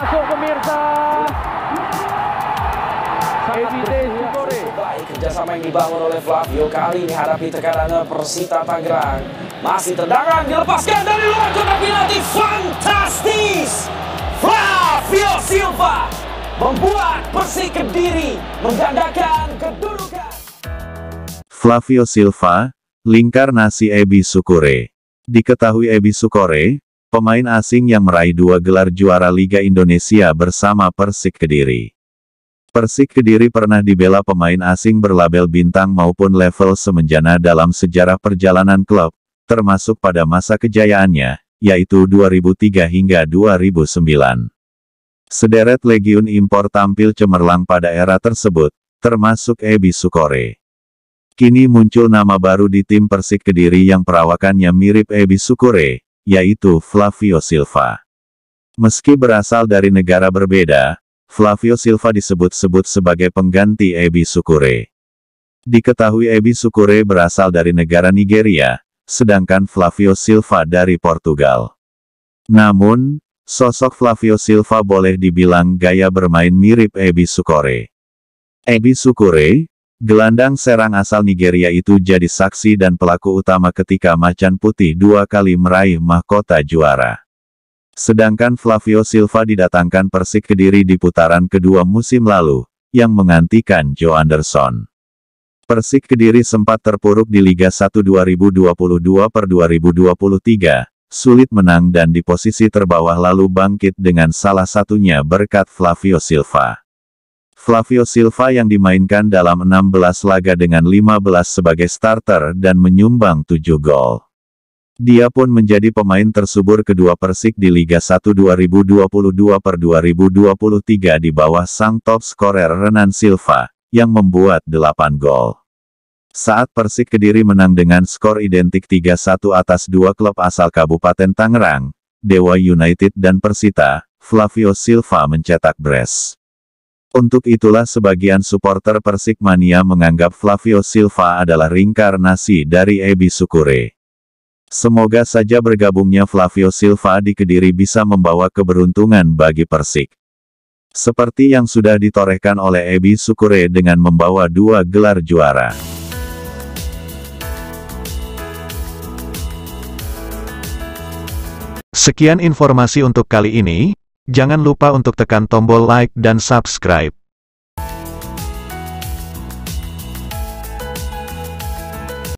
Masuk pemirsa. Evidence Kore. Baik kerjasama yang dibangun oleh Flavio kali ini hadapi tekanan Persita Tangerang. Masih tendangan dilepaskan dari luar kotak penalti fantastis. Flavio Silva membuat Persik Kediri menggandakan kedudukan. Flavio Silva, lingkar nasi Ebi Sukure. Diketahui Ebi Sukore, Pemain asing yang meraih dua gelar juara Liga Indonesia bersama Persik Kediri. Persik Kediri pernah dibela pemain asing berlabel bintang maupun level semenjana dalam sejarah perjalanan klub, termasuk pada masa kejayaannya, yaitu 2003 hingga 2009. Sederet legiun impor tampil cemerlang pada era tersebut, termasuk Ebi Sukore. Kini muncul nama baru di tim Persik Kediri yang perawakannya mirip Ebi Sukore, yaitu Flavio Silva. Meski berasal dari negara berbeda, Flavio Silva disebut-sebut sebagai pengganti Ebi Sukure. Diketahui Ebi Sukure berasal dari negara Nigeria, sedangkan Flavio Silva dari Portugal. Namun, sosok Flavio Silva boleh dibilang gaya bermain mirip Ebi Sukure. Ebi Sukure, Gelandang serang asal Nigeria itu jadi saksi dan pelaku utama ketika Macan Putih dua kali meraih mahkota juara. Sedangkan Flavio Silva didatangkan Persik Kediri di putaran kedua musim lalu, yang menggantikan Joe Anderson. Persik Kediri sempat terpuruk di Liga 1 2022 per 2023, sulit menang dan di posisi terbawah lalu bangkit dengan salah satunya berkat Flavio Silva. Flavio Silva yang dimainkan dalam 16 laga dengan 15 sebagai starter dan menyumbang 7 gol. Dia pun menjadi pemain tersubur kedua Persik di Liga 1 2022 per 2023 di bawah sang top scorer Renan Silva, yang membuat 8 gol. Saat Persik Kediri menang dengan skor identik 3-1 atas dua klub asal Kabupaten Tangerang, Dewa United dan Persita, Flavio Silva mencetak brace. Untuk itulah sebagian supporter Persikmania menganggap Flavio Silva adalah ringkarnasi dari Ebi Sukure. Semoga saja bergabungnya Flavio Silva di Kediri bisa membawa keberuntungan bagi Persik. Seperti yang sudah ditorehkan oleh Ebi Sukure dengan membawa dua gelar juara. Sekian informasi untuk kali ini, Jangan lupa untuk tekan tombol like dan subscribe.